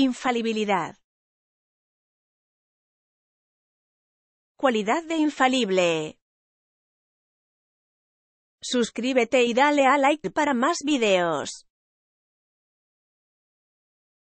Infalibilidad. Cualidad de infalible. Suscríbete y dale a like para más videos.